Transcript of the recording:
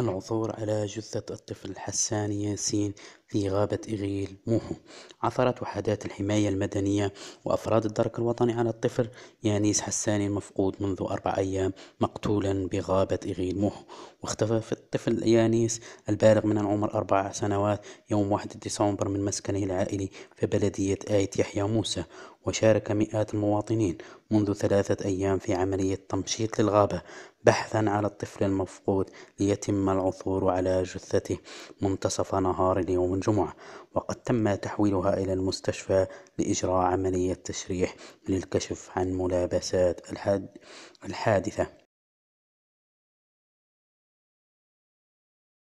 العثور على جثة الطفل حسان ياسين في غابة إغيل موحو عثرت وحدات الحماية المدنية وأفراد الدرك الوطني على الطفل يانيس حساني المفقود منذ أربع أيام مقتولا بغابة إغيل موحو واختفى في الطفل يانيس البالغ من العمر أربع سنوات يوم 1 ديسمبر من مسكنه العائلي في بلدية آية يحيى موسى وشارك مئات المواطنين منذ ثلاثة أيام في عملية تمشيط للغابة بحثا على الطفل المفقود ليتم العثور على جثته منتصف نهار اليوم الجمعة وقد تم تحويلها إلى المستشفى لإجراء عملية تشريح للكشف عن ملابسات الحادثة